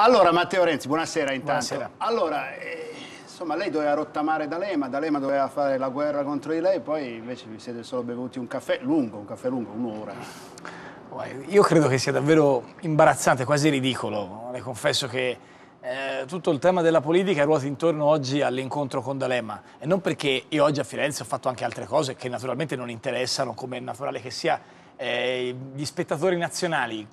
Allora, Matteo Renzi, buonasera intanto. Buonasera. Allora, eh, insomma, lei doveva rottamare D'Alema, D'Alema doveva fare la guerra contro di lei, poi invece vi siete solo bevuti un caffè lungo, un caffè lungo, un'ora. Io credo che sia davvero imbarazzante, quasi ridicolo. Le confesso che eh, tutto il tema della politica ruota intorno oggi all'incontro con D'Alema. E non perché io oggi a Firenze ho fatto anche altre cose che naturalmente non interessano, come è naturale che sia, eh, gli spettatori nazionali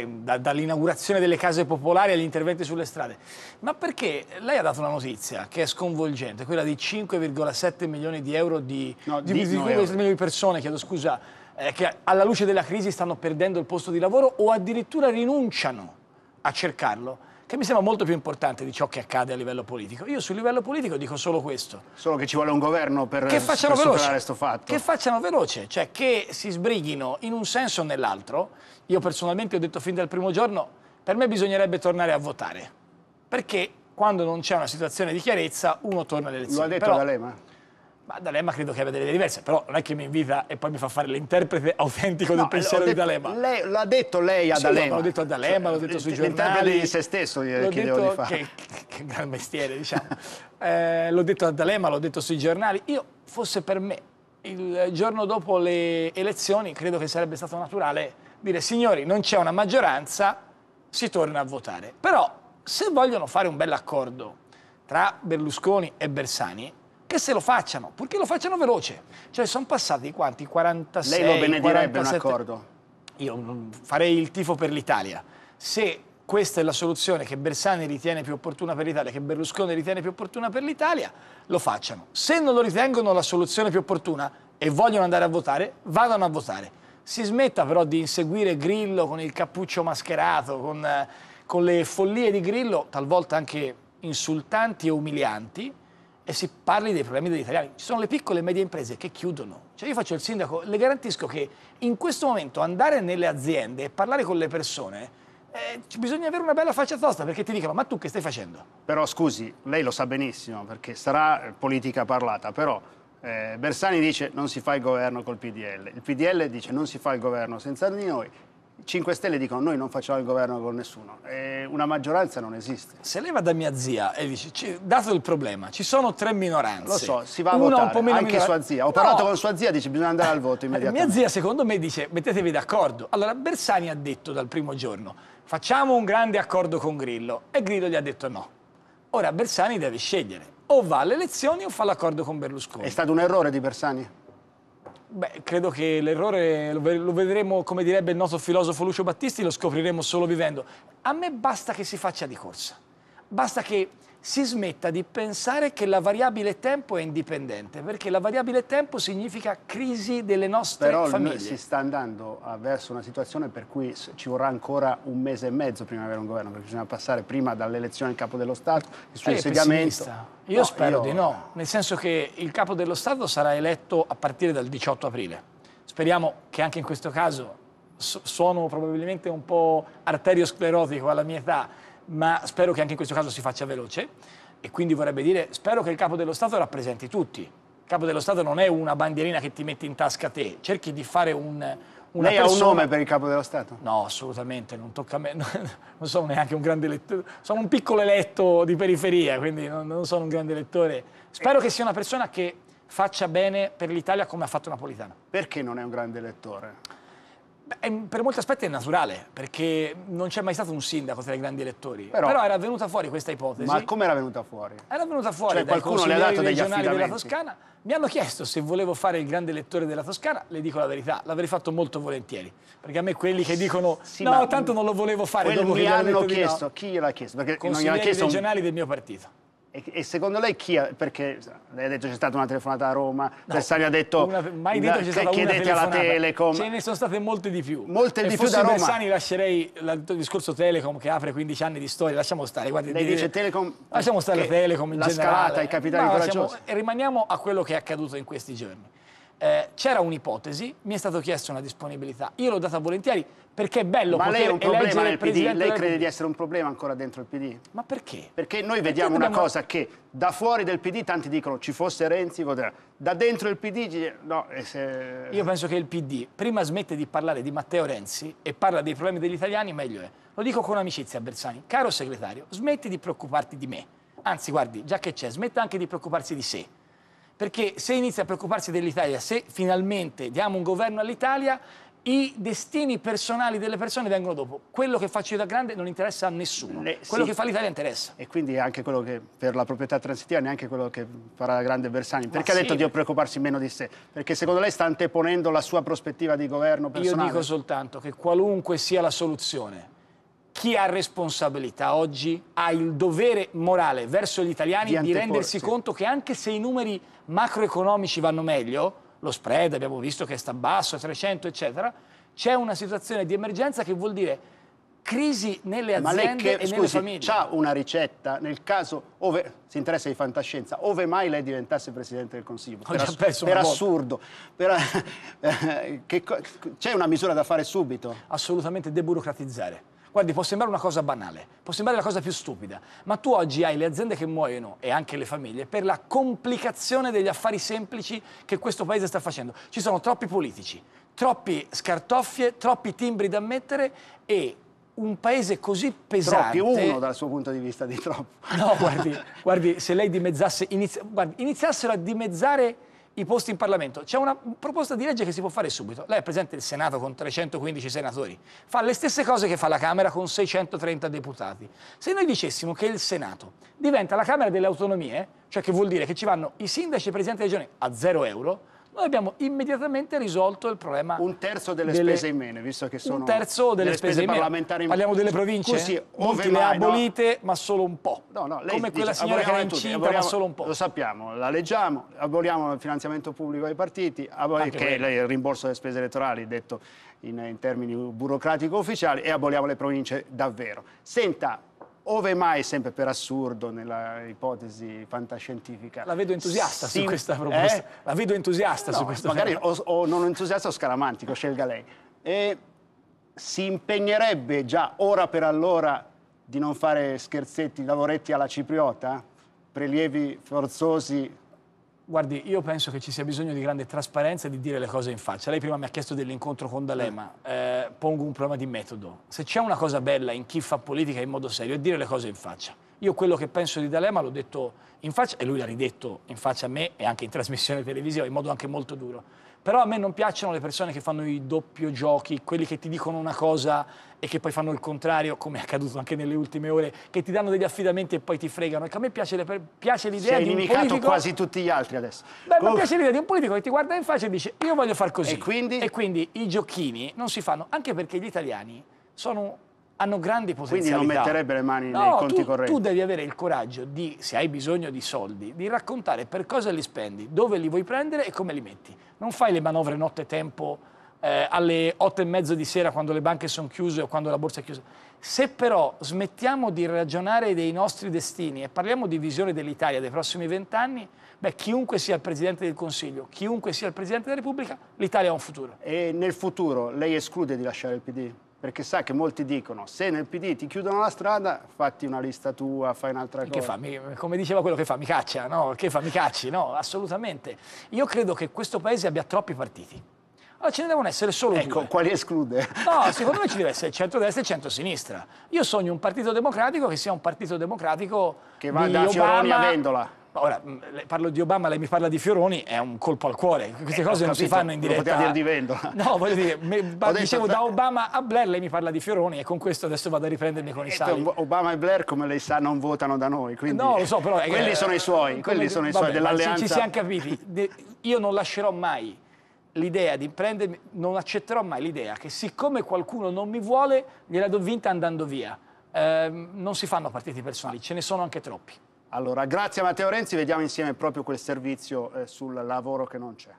da, dall'inaugurazione delle case popolari agli interventi sulle strade, ma perché lei ha dato una notizia che è sconvolgente, quella di 5,7 milioni di euro di, no, di, di, no, milioni di persone, chiedo scusa, eh, che alla luce della crisi stanno perdendo il posto di lavoro o addirittura rinunciano a cercarlo che mi sembra molto più importante di ciò che accade a livello politico. Io sul livello politico dico solo questo. Solo che ci vuole un governo per, che facciano per veloce, questo fatto. Che facciano veloce, cioè che si sbrighino in un senso o nell'altro. Io personalmente ho detto fin dal primo giorno, per me bisognerebbe tornare a votare, perché quando non c'è una situazione di chiarezza uno torna alle elezioni. Lo ha detto D'Alema? Ma D'Alema credo che abbia delle idee diverse, però non è che mi invita e poi mi fa fare l'interprete autentico no, del pensiero detto, di D'Alema. Lei, l'ha detto lei a sì, D'Alema. l'ho detto a D'Alema, cioè, l'ho detto eh, sui cioè, giornali. L'interprete di se stesso gli eh, chiedevo detto, di fare. Che, che gran mestiere, diciamo. eh, l'ho detto a D'Alema, l'ho detto sui giornali. Io, fosse per me, il giorno dopo le elezioni, credo che sarebbe stato naturale dire signori, non c'è una maggioranza, si torna a votare. Però, se vogliono fare un bel accordo tra Berlusconi e Bersani, che se lo facciano, purché lo facciano veloce. Cioè sono passati quanti? 46, Lei lo benedirebbe 47... un accordo? Io mm, farei il tifo per l'Italia. Se questa è la soluzione che Bersani ritiene più opportuna per l'Italia, che Berlusconi ritiene più opportuna per l'Italia, lo facciano. Se non lo ritengono la soluzione più opportuna e vogliono andare a votare, vadano a votare. Si smetta però di inseguire Grillo con il cappuccio mascherato, con, eh, con le follie di Grillo, talvolta anche insultanti e umilianti, e si parli dei problemi degli italiani. Ci sono le piccole e medie imprese che chiudono. Cioè io faccio il sindaco, le garantisco che in questo momento andare nelle aziende e parlare con le persone eh, bisogna avere una bella faccia tosta perché ti dicono ma tu che stai facendo? Però scusi, lei lo sa benissimo perché sarà eh, politica parlata, però eh, Bersani dice non si fa il governo col PDL, il PDL dice non si fa il governo senza di noi, 5 Stelle dicono noi non facciamo il governo con nessuno, e una maggioranza non esiste. Se lei va da mia zia e dice, dato il problema, ci sono tre minoranze. Lo so, si va a votare, un po meno anche minor... sua zia. Ho no. parlato con sua zia, dice bisogna andare al voto immediatamente. mia zia secondo me dice mettetevi d'accordo. Allora Bersani ha detto dal primo giorno facciamo un grande accordo con Grillo e Grillo gli ha detto no. Ora Bersani deve scegliere, o va alle elezioni o fa l'accordo con Berlusconi. È stato un errore di Bersani? Beh, credo che l'errore lo vedremo, come direbbe il nostro filosofo Lucio Battisti, lo scopriremo solo vivendo. A me basta che si faccia di corsa, basta che si smetta di pensare che la variabile tempo è indipendente, perché la variabile tempo significa crisi delle nostre Però famiglie. Però si sta andando verso una situazione per cui ci vorrà ancora un mese e mezzo prima di avere un governo, perché bisogna passare prima dall'elezione del capo dello Stato, il suo Lei eh, insediamento. Io no, spero io... di no, nel senso che il capo dello Stato sarà eletto a partire dal 18 aprile. Speriamo che anche in questo caso, sono probabilmente un po' arteriosclerotico alla mia età, ma spero che anche in questo caso si faccia veloce e quindi vorrebbe dire spero che il capo dello Stato rappresenti tutti. Il capo dello Stato non è una bandierina che ti metti in tasca te, cerchi di fare un, una Lei persona... ha un nome per il capo dello Stato? No, assolutamente, non tocca a me, non, sono neanche un grande lettore, sono un piccolo eletto di periferia, quindi non, sono un grande lettore. Spero che sia una persona che faccia bene per l'Italia come ha fatto Napolitano. Perché non è un grande lettore? Beh, per molti aspetti è naturale, perché non c'è mai stato un sindaco tra i grandi elettori. Però, Però era venuta fuori questa ipotesi. Ma come era venuta fuori? Era venuta fuori cioè, dai qualcuno le ha dato degli regionali della Toscana. Mi hanno chiesto se volevo fare il grande elettore della Toscana, le dico la verità, l'avrei fatto molto volentieri. Perché a me quelli che dicono sì, no, tanto non lo volevo fare dopo mi che mi hanno chiesto, no, chi gliel'ha chiesto? Perché consiglieri non chiesto regionali un... del mio partito. E, e, secondo lei chi ha, perché lei ha detto c'è stata una telefonata a Roma, no, Bersani ha detto una, mai detto c'è stata chiedete alla Telecom. Ce ne sono state molte di più. Molte e di più da Roma. Bersani lascerei la, il discorso Telecom che apre 15 anni di storia, lasciamo stare. Guardi, lei dice Telecom. Lasciamo stare Telecom in la generale. La scalata, i capitali no, coraggiosi. Lasciamo, rimaniamo a quello che è accaduto in questi giorni eh, c'era un'ipotesi, mi è stato chiesto una disponibilità, io l'ho data volentieri perché è bello Ma lei è un problema nel PD? Lei crede di essere un problema ancora dentro il PD? Ma perché? Perché noi perché vediamo dobbiamo... una cosa che da fuori del PD tanti dicono ci fosse Renzi, voterà. da dentro il PD no. Se... Io penso che il PD prima smette di parlare di Matteo Renzi e parla dei problemi degli italiani meglio è. Lo dico con amicizia Bersani, caro segretario, smetti di preoccuparti di me. Anzi, guardi, già che c'è, smetta anche di preoccuparsi di sé perché se inizia a preoccuparsi dell'Italia, se finalmente diamo un governo all'Italia, i destini personali delle persone vengono dopo. Quello che faccio io da grande non interessa a nessuno. Le, quello sì. che fa l'Italia interessa. E quindi anche quello che per la proprietà transitiva neanche quello che farà la grande Bersani. Perché Ma ha detto sì. di preoccuparsi meno di sé? Perché secondo lei sta anteponendo la sua prospettiva di governo personale? Io dico soltanto che qualunque sia la soluzione, chi ha responsabilità oggi ha il dovere morale verso gli italiani di, di rendersi conto che anche se i numeri macroeconomici vanno meglio, lo spread abbiamo visto che sta basso, 300 eccetera, c'è una situazione di emergenza che vuol dire crisi nelle aziende che, e scusi, nelle famiglie. C'ha una ricetta nel caso ove si interessa di fantascienza, ove mai lei diventasse presidente del Consiglio. Per, ass per assurdo. Per, eh, c'è una misura da fare subito? Assolutamente deburocratizzare Guardi, può sembrare una cosa banale, può sembrare la cosa più stupida, ma tu oggi hai le aziende che muoiono e anche le famiglie per la complicazione degli affari semplici che questo paese sta facendo. Ci sono troppi politici, troppi scartoffie, troppi timbri da mettere e un paese così pesante... Troppi uno dal suo punto di vista di troppo. No, guardi, guardi se lei dimezzasse... Inizia, guardi, iniziassero a dimezzare i posti in Parlamento. C'è una proposta di legge che si può fare subito. Lei è presente del Senato con 315 senatori, fa le stesse cose che fa la Camera con 630 deputati. Se noi dicessimo che il Senato diventa la Camera delle autonomie, cioè che vuol dire che ci vanno i sindaci e i presidenti di regione a zero euro, noi abbiamo immediatamente risolto il problema. Un terzo delle, delle... spese in meno, visto che sono... Un terzo delle, delle spese, spese parlamentari in meno. Parliamo delle province? Così, ove le abolite, no? ma solo un po'. No, no, Come dice, quella signora che era incinta, tutti, aboliamo, ma solo un po'. Lo sappiamo, la leggiamo, aboliamo il finanziamento pubblico ai partiti, aboliamo, che è il rimborso delle spese elettorali, detto in, in termini burocratico ufficiali, e aboliamo le province davvero. Senta, ove mai, sempre per assurdo, nella ipotesi fantascientifica. La vedo entusiasta sì, su questa proposta. Eh? La vedo entusiasta no, su questa Magari o, o, non entusiasta o scaramantico, scelga lei. E si impegnerebbe già ora per allora di non fare scherzetti, lavoretti alla cipriota, prelievi forzosi Guardi, io penso che ci sia bisogno di grande trasparenza e di dire le cose in faccia. Lei prima mi ha chiesto dell'incontro con D'Alema. Eh, eh pongo un problema di metodo. Se c'è una cosa bella in chi fa politica in modo serio è dire le cose in faccia. Io quello che penso di D'Alema l'ho detto in faccia, e lui l'ha ridetto in faccia a me e anche in trasmissione televisiva, in modo anche molto duro. Però a me non piacciono le persone che fanno i doppio giochi, quelli che ti dicono una cosa e che poi fanno il contrario, come è accaduto anche nelle ultime ore, che ti danno degli affidamenti e poi ti fregano. Ecco, a me piace, le, piace l'idea di un politico... Sei inimicato quasi tutti gli altri adesso. Beh, mi piace l'idea di un politico che ti guarda in faccia e dice io voglio far così. E quindi? E quindi i giochini non si fanno, anche perché gli italiani sono hanno grandi potenzialità. Quindi non metterebbe le mani no, nei conti tu, correnti. Tu devi avere il coraggio di, se hai bisogno di soldi, di raccontare per cosa li spendi, dove li vuoi prendere e come li metti. Non fai le manovre notte tempo eh, alle otto e mezzo di sera quando le banche sono chiuse o quando la borsa è chiusa. Se però smettiamo di ragionare dei nostri destini e parliamo di visione dell'Italia dei prossimi vent'anni, beh, chiunque sia il Presidente del Consiglio, chiunque sia il Presidente della Repubblica, l'Italia ha un futuro. E nel futuro lei esclude di lasciare il PD? perché sa che molti dicono se nel PD ti chiudono la strada fatti una lista tua, fai un'altra cosa. Che fa? Mi, come diceva quello che fa, mi caccia, no? Che fa, mi cacci, no? Assolutamente. Io credo che questo paese abbia troppi partiti. Allora ce ne devono essere solo ecco, due. Ecco, quali esclude? No, secondo me ci deve essere il centrodestra e il centrosinistra. Io sogno un partito democratico che sia un partito democratico che vada da Obama, Fioroni a Vendola. Ora, mm, parlo di Obama, lei mi parla di Fioroni, è un colpo al cuore. Queste eh, cose non si fanno in diretta. Non dire di Vendola. No, voglio dire, me, detto, dicevo da Obama a Blair, lei mi parla di Fioroni e con questo adesso vado a riprendermi con i sali. Obama e Blair, come lei sa, non votano da noi, quindi... No, lo so, però... quelli eh, sono i suoi, eh, quelli sono i suoi dell'alleanza. Ci, ci siamo capiti. De, io non lascerò mai l'idea di prendermi... Non accetterò mai l'idea che siccome qualcuno non mi vuole, gliela do vinta andando via. Eh, non si fanno partiti personali, ce ne sono anche troppi. Allora, grazie a Matteo Renzi, vediamo insieme proprio quel servizio eh, sul lavoro che non c'è.